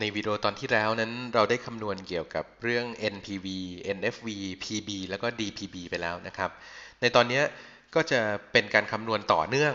ในวิดีโอตอนที่แล้วนั้นเราได้คำนวณเกี่ยวกับเรื่อง NPV NFV PB แล้วก็ DPB ไปแล้วนะครับ ในตอนนี้ก็จะเป็นการคำนวณต่อเนื่อง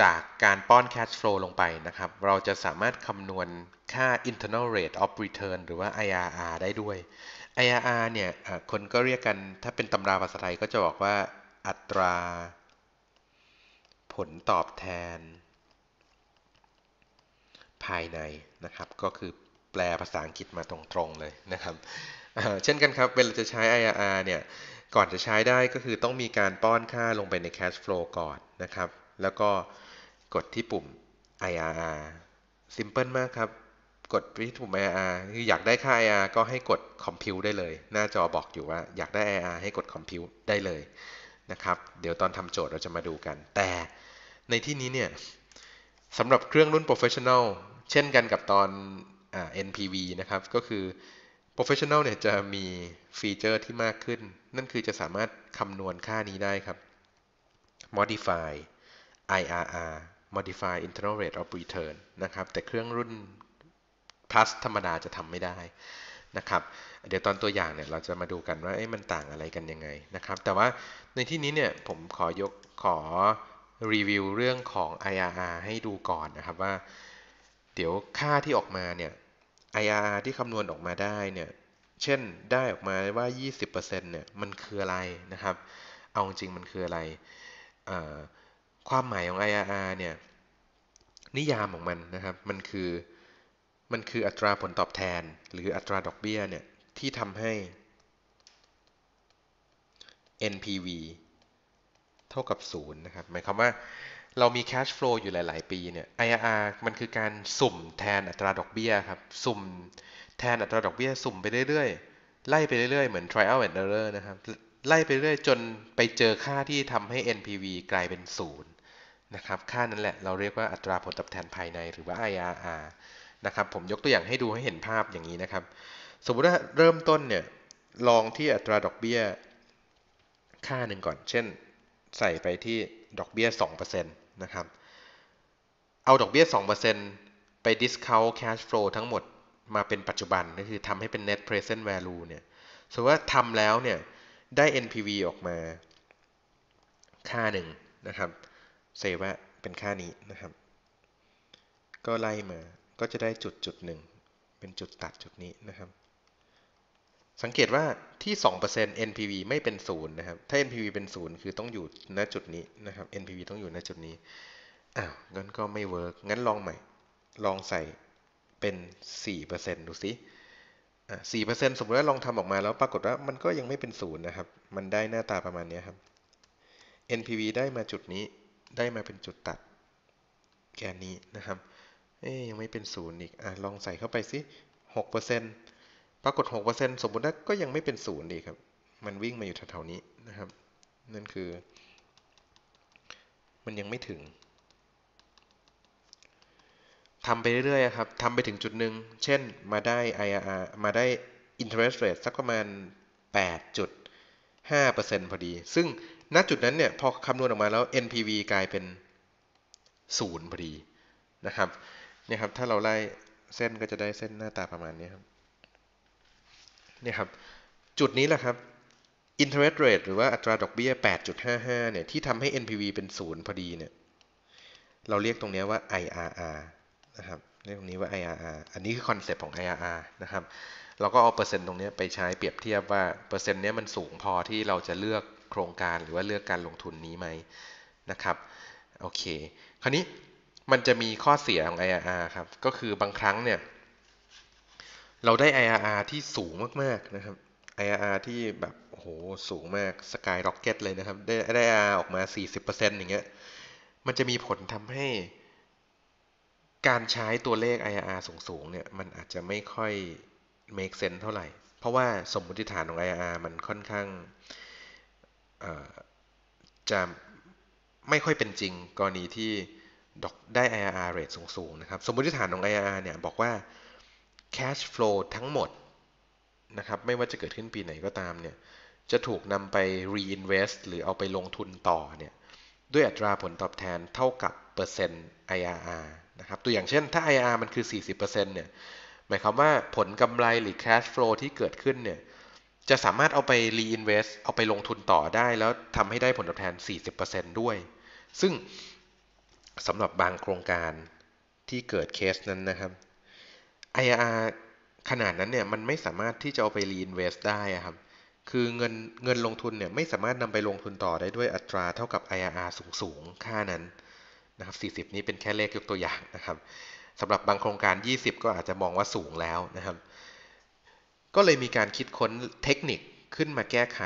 จากการป้อน cash flow ลงไปนะครับ เราจะสามารถคำนวณค่า internal rate of return หรือว่า IRR ได้ด้วย IRR เนี่ยคนก็เรียกกันถ้าเป็นตำราภาษาไทยก็จะบอกว่าอัตรา ผลตอบแทน ภายในนะครับ ก็คือแปลภาษาอังกฤษมาตรงๆเลยนะครับ เช่นกันครับ เวลาจะใช้ IRR เนี่ย ก่อนจะใช้ได้ก็คือต้องมีการป้อนค่าลงไปใน cash flow ก่อนนะครับ แล้วก็กดที่ปุ่ม IRR simple มากครับ กดที่ปุ่ม IRR คืออยากได้ค่า IRR ก็ให้กด compute ได้เลย หน้าจอบอกอยู่ว่าอยากได้ IRR ให้กด compute ได้เลยนะครับ เดี๋ยวตอนทำโจทย์เราจะมาดูกัน แต่ในที่นี้เนี่ย สำหรับเครื่องรุ่น professional เช่นกันกับตอนอ NPV นะครับ ก็คือ Professional เนี่ยจะมีฟีเจอร์ที่มากขึ้น นั่นคือจะสามารถคำนวณค่านี้ได้ครับ modify IRR modify internal rate of return นะครับ แต่เครื่องรุ่น plus ธรรมดาจะทำไม่ได้นะครับ เดี๋ยวตอนตัวอย่างเนี่ยเราจะมาดูกันว่ามันต่างอะไรกันยังไงนะครับ แต่ว่าในที่นี้เนี่ยผมขอยกขอรีวิวเรื่องของ IRR ให้ดูก่อนนะครับว่าเดี๋ยวค่าที่ออกมาเนี่ย IRR ที่ คำนวณออกมาได้เนี่ย เช่น ได้ออกมาว่า 20%เนี่ย มันคืออะไรนะครับ เอาจริงมันคืออะไร ความหมายของ IRR เนี่ย นิยามของมันนะครับ มันคือ มันคืออัตราผลตอบแทน หรืออัตราดอกเบี้ยเนี่ยที่ทำให้ NPV เท่ากับ0นะครับ หมายความว่าเรามี cash flow อยู่หลาย ๆ ปีเนี่ย IRR มันคือการสุ่มแทนอัตราดอกเบี้ยครับ สุ่มแทนอัตราดอกเบี้ย สุ่มไปเรื่อย ๆ ไล่ไปเรื่อย ๆ เหมือน trial and error นะครับ ไล่ไปเรื่อยจนไปเจอค่าที่ทำให้ NPV กลายเป็นศูนย์นะครับ ค่านั้นแหละ เราเรียกว่าอัตราผลตอบแทนภายในหรือว่า IRR นะครับ ผมยกตัวอย่างให้ดูให้เห็นภาพอย่างนี้นะครับ สมมติว่าเริ่มต้นเนี่ยลองที่อัตราดอกเบี้ย ค่าหนึ่งก่อน เช่น ใส่ไปที่ดอกเบี้ย2%เนะครับ เอาดอกเบี้ย 2%ไป discount cash flow ทั้งหมดมาเป็นปัจจุบันก็คือทำให้เป็น net present value เนี่ย สมมติว่าทำแล้วเนี่ย ได้ NPV ออกมา ค่าหนึ่งนะครับ เซว่าเป็นค่านี้นะครับ ก็ไล่มา ก็จะได้จุดจุดหนึ่งเป็นจุดตัดจุดนี้นะครับสังเกตว่าที่ 2% NPV ไม่เป็นศูนย์นะครับ ถ้า NPV เป็นศูนย์คือต้องอยู่ณจุดนี้นะครับ NPV ต้องอยู่ณจุดนี้ อ้าว งั้นก็ไม่เวิร์กงั้นลองใหม่ ลองใส่เป็น 4%ดูสิอ่ะ4%สมมติว่าลองทำออกมาแล้วปรากฏว่ามันก็ยังไม่เป็นศูนย์นะครับ มันได้หน้าตาประมาณนี้ครับ NPV ได้มาจุดนี้ ได้มาเป็นจุดตัด แกนนี้นะครับเอ๊ยยังไม่เป็นศูนย์อีกอ่ะลองใส่เข้าไปสิ 6%ปรากฏ 6%สมมุติว่าก็ยังไม่เป็นศูนย์ดีครับ มันวิ่งมาอยู่แถวๆนี้นะครับ นั่นคือ มันยังไม่ถึงทำไปเรื่อยๆครับทำไปถึงจุดหนึ่ง เช่นมาได้ IRR มาได้ interest rate สักประมาณ 8.5%พอดี ซึ่งณจุดนั้นเนี่ย พอคำนวณออกมาแล้ว NPV กลายเป็น 0 พอดีนะครับ เนี่ยครับ ถ้าเราไล่เส้นก็จะได้เส้นหน้าตาประมาณนี้ครับนี่ครับจุดนี้แหละครับ interest rate หรือว่าอัตราดอกเบี้ย 8.55 เนี่ย ที่ทำให้ NPV เป็นศูนย์พอดี เนี่ย เราเรียกตรงนี้ว่า IRR นะครับ เรียกตรงนี้ว่า IRR อันนี้คือคอนเซปต์ของ IRR นะครับ เราก็เอาเปอร์เซ็นต์ตรงนี้ไปใช้เปรียบเทียบว่า เปอร์เซ็นต์นี้มันสูงพอที่เราจะเลือกโครงการหรือว่าเลือกการลงทุนนี้ไหมนะครับ โอเค คราวนี้มันจะมีข้อเสียของ IRR ครับ ก็คือบางครั้งเนี่ยเราได้ IRR ที่สูงมาก ๆ นะครับ IRR ที่แบบโอ้โหสูงมากสกายร็อกเก็ตเลยนะครับได้ได้ IRR ออกมา 40%อย่างเงี้ย มันจะมีผลทำให้ การใช้ตัวเลข IRR สูง ๆ เนี่ย มันอาจจะไม่ค่อย make sense เท่าไหร่ เพราะว่าสมมติฐานของ IRR มันค่อนข้าง จะไม่ค่อยเป็นจริงกรณีที่ ดอกได้ IRR rate สูง ๆ นะครับ สมมติฐานของ IRR เนี่ยบอกว่า cash flow ทั้งหมดนะครับ ไม่ว่าจะเกิดขึ้นปีไหนก็ตามเนี่ย จะถูกนำไป reinvest หรือเอาไปลงทุนต่อเนี่ย ด้วยอัตราผลตอบแทนเท่ากับเปอร์เซ็นต์ IRR นะครับ ตัวอย่างเช่นถ้า IRR มันคือ 40%เนี่ย หมายความว่าผลกำไรหรือ cash flow ที่เกิดขึ้นเนี่ย จะสามารถเอาไป reinvest เอาไปลงทุนต่อได้ แล้วทำให้ได้ผลตอบแทน 40%ด้วย ซึ่งสำหรับบางโครงการที่เกิดเคสนั้นนะครับ IRR ขนาดนั้นเนี่ยมันไม่สามารถที่จะเอาไปอินเวสต์ได้ครับ คือเงินเงินลงทุนเนี่ยไม่สามารถนำไปลงทุนต่อได้ด้วยอัตราเท่ากับ IRR สูง ๆ ค่านั้นนะครับ40 นี้เป็นแค่เลขยกตัวอย่างนะครับสำหรับบางโครงการ 20 ก็อาจจะมองว่าสูงแล้วนะครับ ก็เลยมีการคิดค้นเทคนิคขึ้นมาแก้ไข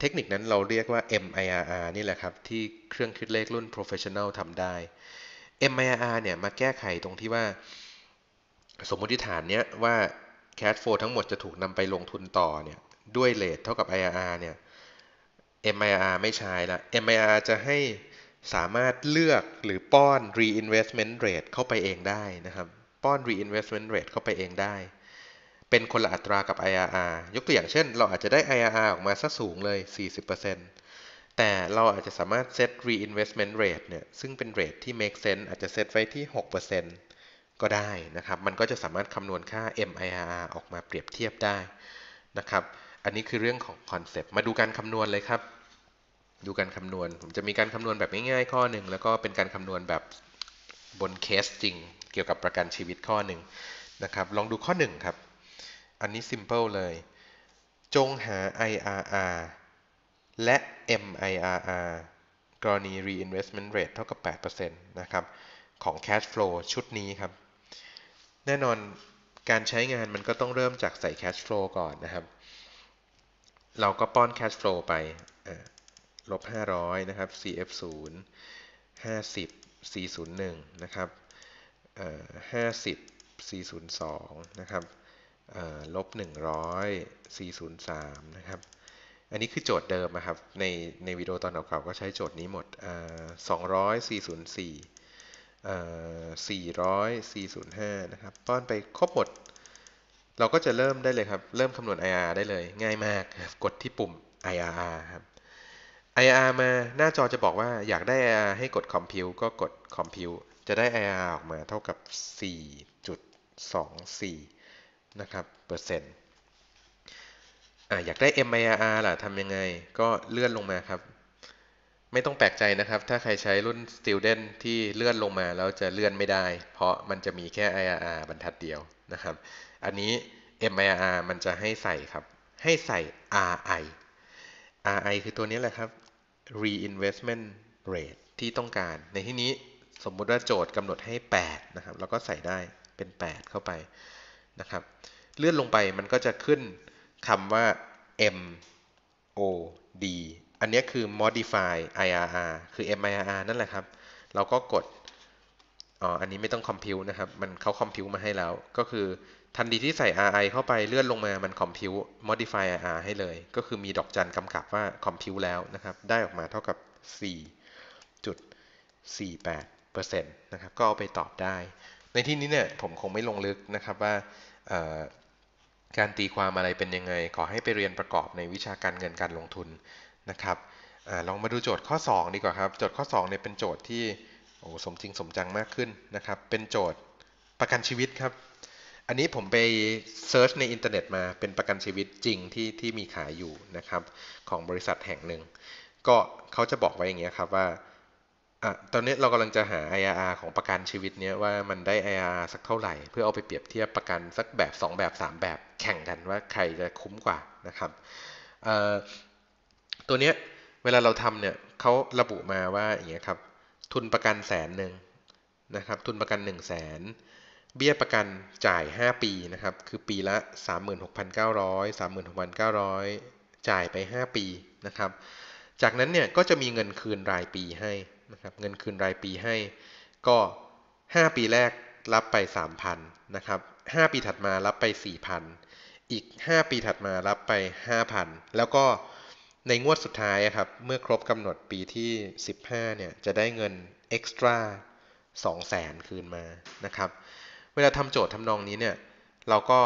เทคนิคนั้นเราเรียกว่า MIRR นี่แหละครับ ที่เครื่องคิดเลขรุ่น professional ทำได้ MIRR เนี่ยมาแก้ไขตรงที่ว่าสมมติฐานเนี้ยว่า cash flow ทั้งหมดจะถูกนำไปลงทุนต่อเนี่ยด้วยเลทเท่ากับ IRR เนี่ย MIR ไม่ใช้ละ MIR จะให้สามารถเลือกหรือป้อน reinvestment rate เข้าไปเองได้นะครับป้อน reinvestment rate เข้าไปเองได้ เป็นคนละอัตรากับ IRR ยกตัวอย่างเช่นเราอาจจะได้ IRR ออกมาซะสูงเลย 40%แต่เราอาจจะสามารถเซต reinvestment rate เนี่ยซึ่งเป็น rate ที่ make sense อาจจะเซตไว้ที่ 6%ก็ได้นะครับ มันก็จะสามารถคำนวณค่า MIRR ออกมาเปรียบเทียบได้นะครับ อันนี้คือเรื่องของคอนเซปต์ มาดูการคำนวณเลยครับ ดูการคำนวณ ผมจะมีการคำนวณแบบง่าย ๆ ข้อหนึ่งแล้วก็เป็นการคำนวณแบบบนเคสจริง เกี่ยวกับประกันชีวิตข้อหนึ่งนะครับ ลองดูข้อ1ครับ อันนี้ simple เลย จงหา IRR และ MIRR กรณี reinvestment rate เท่ากับ 8%นะครับ ของ cash flow ชุดนี้ครับแน่นอนการใช้งานมันก็ต้องเริ่มจากใส่ cash flow ก่อนนะครับ เราก็ป้อน cash flow ไปลบ500นะครับ cf 0 50 401 นะครับ50 402นะครับลบ100 403นะครับ อันนี้คือโจทย์เดิมนะครับ ในในวิดีโอตอนเก่าๆก็ใช้โจทย์นี้หมด 200 404 400 405 นะครับป้อนไปครบหมด เราก็จะเริ่มได้เลยครับเริ่มคำนวณ IR ได้เลยง่ายมากกดที่ปุ่ม IRR ครับ IR มาหน้าจอจะบอกว่าอยากได้ IR ให้กด Compute ก็กด Compute จะได้ IR ออกมาเท่ากับ 4.24 นะครับเปอร์เซ็นต์อยากได้ MIR r ล่ะทำยังไง ก็เลื่อนลงมาครับไม่ต้องแปลกใจนะครับ ถ้าใครใช้รุ่น Student ที่เลื่อนลงมา แล้วจะเลื่อนไม่ได้ เพราะมันจะมีแค่ IRR บรรทัดเดียวนะครับ อันนี้ MIRR มันจะให้ใส่ครับ ให้ใส่ RI RI คือตัวนี้แหละครับ Reinvestment Rate ที่ต้องการ ในที่นี้สมมุติว่าโจทย์กำหนดให้ 8 นะครับ แล้วก็ใส่ได้เป็น 8 เข้าไปนะครับ เลื่อนลงไปมันก็จะขึ้นคำว่า M O D อันนี้คือ modify IRR คือ MIRR นั่นแหละครับ เราก็กด อ๋อ อันนี้ไม่ต้องคอมพิวนะครับ มันเขาคอมพิวมาให้แล้ว ก็คือทันทีที่ใส่ RI เข้าไปเลื่อนลงมา มันคอมพิว modify IRR ให้เลย ก็คือมีดอกจันกำกับว่าคอมพิวแล้วนะครับ ได้ออกมาเท่ากับ 4.48%นะครับ ก็เอาไปตอบได้ ในที่นี้เนี่ยผมคงไม่ลงลึกนะครับว่า การตีความอะไรเป็นยังไง ขอให้ไปเรียนประกอบในวิชาการเงินการลงทุนนะครับอลองมาดูโจทย์ข้อ2ดีกว่าครับ โจทย์ข้อ2เนี่ยเป็นโจทย์ที่ โอ้ สมจริงสมจังมากขึ้นนะครับ เป็นโจทย์ประกันชีวิตครับ อันนี้ผมไปเซิร์ชในอินเทอร์เน็ตมา เป็นประกันชีวิตจริงที่ที่มีขายอยู่นะครับ ของบริษัทแห่งหนึ่ง ก็เขาจะบอกไว้อย่างเงี้ยครับว่าอตอนนี้เรากำลังจะหา IRR ของประกันชีวิตเนี้ยว่ามันได้ IRR สักเท่าไหร่ เพื่อเอาไปเปรียบเทียบประกันสักแบบ 2 แบบ 3 แบบแข่งกันว่าใครจะคุ้มกว่านะครับตัวเนี้ยเวลาเราทำเนี่ยเขาระบุมาว่าอย่างเงี้ยครับ ทุนประกันแสนหนึ่งนะครับทุนประกัน1นึ่งแสนเบี้ยประกันจ่าย 5 ปี นะครับ คือปีละ 36,900 36,900 จ่ายไป 5 ปีนะครับจากนั้นเนี่ย ก็จะมีเงินคืนรายปีให้นะครับเงินคืนรายปีให้ก็ 5 ปีแรกรับไป 3,000นะครับ5ปีถัดมารับไป 4,000 อีก 5 ปีถัดมารับไป 5,000 แล้วก็ในงวดสุดท้ายครับเมื่อครบกำหนดปีที่ 15เนี่ยจะได้เงินเอ็กซ์ตร้า2แสนคืนมานะครับ เวลาทำโจทย์ทำนองนี้เนี่ยเราก็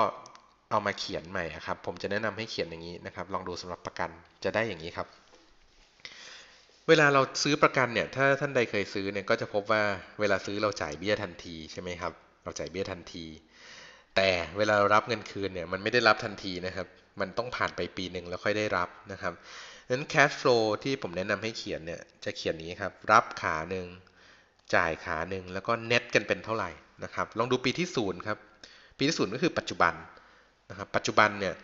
เอามาเขียนใหม่ครับ ผมจะแนะนำให้เขียนอย่างนี้นะครับลองดูสำหรับประกันจะได้อย่างนี้ครับ เวลาเราซื้อประกันเนี่ยถ้าท่านใดเคยซื้อเนี่ยก็จะพบว่าเวลาซื้อเราจ่ายเบี้ยทันทีใช่ไหมครับเราจ่ายเบี้ยทันทีแต่เวลาเรารับเงินคืนเนี่ยมันไม่ได้รับทันทีนะครับ มันต้องผ่านไปปีหนึ่งแล้วค่อยได้รับนะครับนั้น cash flow ที่ผมแนะนำให้เขียนเนี่ยจะเขียนนี้ครับ รับขาหนึ่งจ่ายขาหนึ่งแล้วก็เน็ตกันเป็นเท่าไหร่นะครับ ลองดูปีที่ศูนย์ครับ ปีที่ศูนย์ก็คือปัจจุบันนะครับปัจจุบันเนี่ย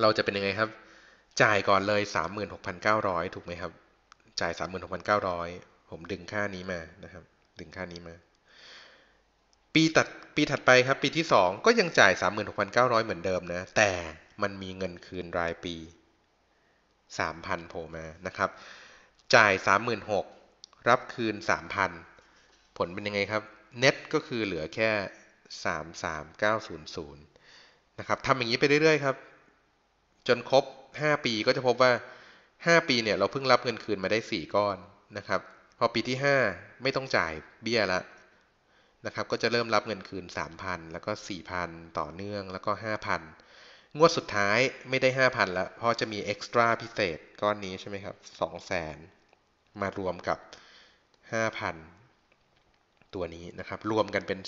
เราจะเป็นยังไงครับ จ่ายก่อนเลย 36,900 ถูกไหมครับ จ่าย 36,900 ผมดึงค่านี้มานะครับ ดึงค่านี้มาปีตัดปีถัดไปครับ ปีที่ 2 ก็ยังจ่าย 36,900 เหมือนเดิม นะ แต่มันมีเงินคืนรายปี3,000โผล่มานะครับ จ่าย 36,000รับคืน 3,000 ผลเป็น ยัง ไง ครับ เน็ต ก็คือเหลือแค่ 33900 นะ ครับทำอย่าง นี้ไปเรื่อย ๆ ครับ จนครบ5ปีก็จะพบว่า5ปีเนี่ยเรา เพิ่งรับเงินคืนมาได้4ก้อนนะครับพอปีที่5ไม่ต้องจ่ายเบี้ยละนะครับก็จะเริ่มรับเงินคืน 3,000 แล้วก็ 4,000 ต่อเนื่องแล้วก็ 5,000 งวดสุดท้ายไม่ได้ 5,000 แล้วเพราะจะมีเอ็กซ์ตร้าพิเศษก้อนนี้ใช่ไหมครับ200,000 มารวมกับ 5,000 ตัวนี้นะครับ รวมกันเป็น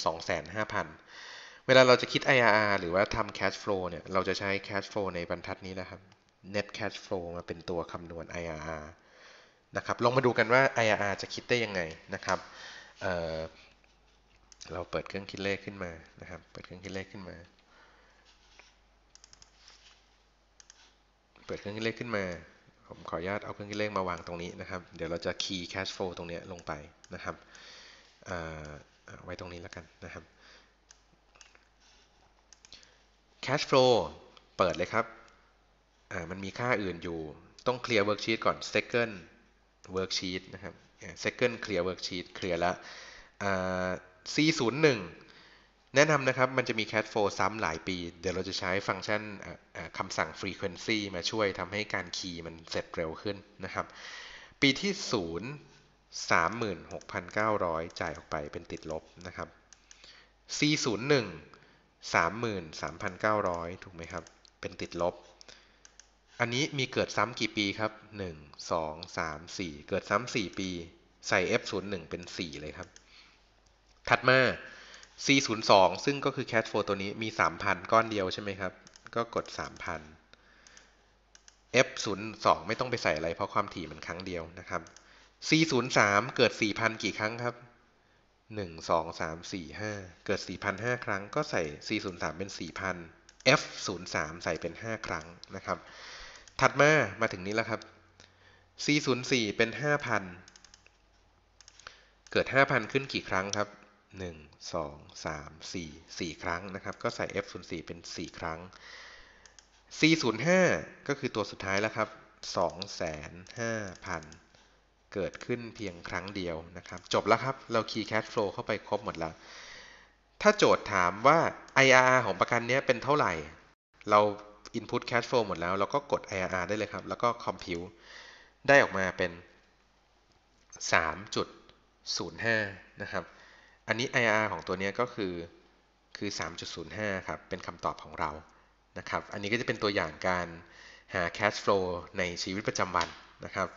205,000 เวลาเราจะคิด IRR หรือว่าทำ cash flow เนี่ยเราจะใช้ cash flow ในบรรทัดนี้นะครับ net cash flow มาเป็นตัวคำนวณ IRR นะครับลองมาดูกันว่า IRR จะคิดได้ยังไงนะครับเราเปิดเครื่องคิดเลขขึ้นมา นะครับ เปิดเครื่องคิดเลขขึ้นมา เปิดเครื่องคิดเลขขึ้นมา ผมขออนุญาตเอาเครื่องคิดเลขมาวางตรงนี้นะครับ เดี๋ยวเราจะคีย์แคชโฟลตรงนี้ลงไปนะครับไว้ตรงนี้แล้วกันนะครับ cash flow เปิดเลยครับมันมีค่าอื่นอยู่ ต้องเคลียร์เวิร์กชีตก่อน second worksheet นะครับ second clear worksheet เคลียร์แล้ว C01 แนะนำนะครับ มันจะมี cat flow ซ้ำหลายปี เดี๋ยวเราจะใช้ฟังก์ชันคำสั่ง frequency มาช่วยทำให้การคีย์มันเสร็จเร็วขึ้นนะครับ ปีที่ 0 36,900 จ่ายออกไปเป็นติดลบนะครับ C01 33,900 ถูกไหมครับ เป็นติดลบ อันนี้มีเกิดซ้ำกี่ปีครับ 1 2 3 4 เกิดซ้ำ4ปี ใส่ F01 เป็น 4 เลยครับถัดมา C02 ซึ่งก็คือ c a s โฟตัวนี้มี 3,000 ก้อนเดียวใช่ไหมครับ ก็กด 3,000 F02 ไม่ต้องไปใส่อะไร เพราะความถี่มันครั้งเดียวนะครับ C03 เกิด 4,000 กี่ครั้งครับ 1 2 3 4 5 เกิด4,005ครั้งก็ใส่ C03 เป็น 4,000 F03 ใส่เป็น 5 ครั้งนะครับ ถัดมามาถึงนี้แล้วครับ C04 เป็น 5,000 เกิด 5,000 ขึ้นกี่ครั้งครับ1 2 3 4 4 ครั้งนะครับ ก็ใส่ f04 เป็น 4 ครั้ง c05 ก็คือตัวสุดท้ายแล้วครับ2 5 0 0 0 0นเกิดขึ้นเพียงครั้งเดียวนะครับ จบแล้วครับ เราคีย์แคชฟลูเข้าไปครบหมดแล้ว ถ้าโจทย์ถามว่า IRR ของประกันนี้เป็นเท่าไหร่ เรา input cash flow หมดแล้ว เราก็กด IRR ได้เลยครับ แล้วก็ compute ได้ออกมาเป็น 3.05 นะครับอันนี้ IRR ของตัวนี้ก็คือ คือ 3.05 ครับ เป็นคำตอบของเรา นะครับ อันนี้ก็จะเป็นตัวอย่างการหา cash flow ในชีวิตประจำวัน นะครับ